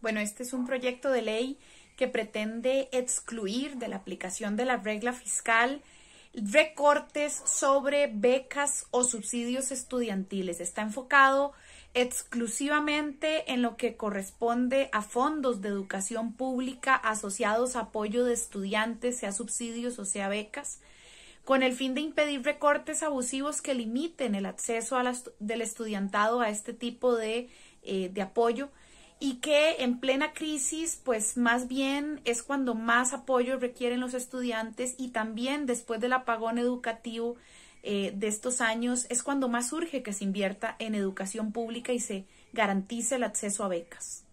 Bueno, este es un proyecto de ley que pretende excluir de la aplicación de la regla fiscal recortes sobre becas o subsidios estudiantiles. Está enfocado exclusivamente en lo que corresponde a fondos de educación pública asociados a apoyo de estudiantes, sea subsidios o sea becas, con el fin de impedir recortes abusivos que limiten el acceso del estudiantado a este tipo de, eh, de apoyo y que en plena crisis, pues más bien es cuando más apoyo requieren los estudiantes y también después del apagón educativo eh, de estos años es cuando más urge que se invierta en educación pública y se garantice el acceso a becas.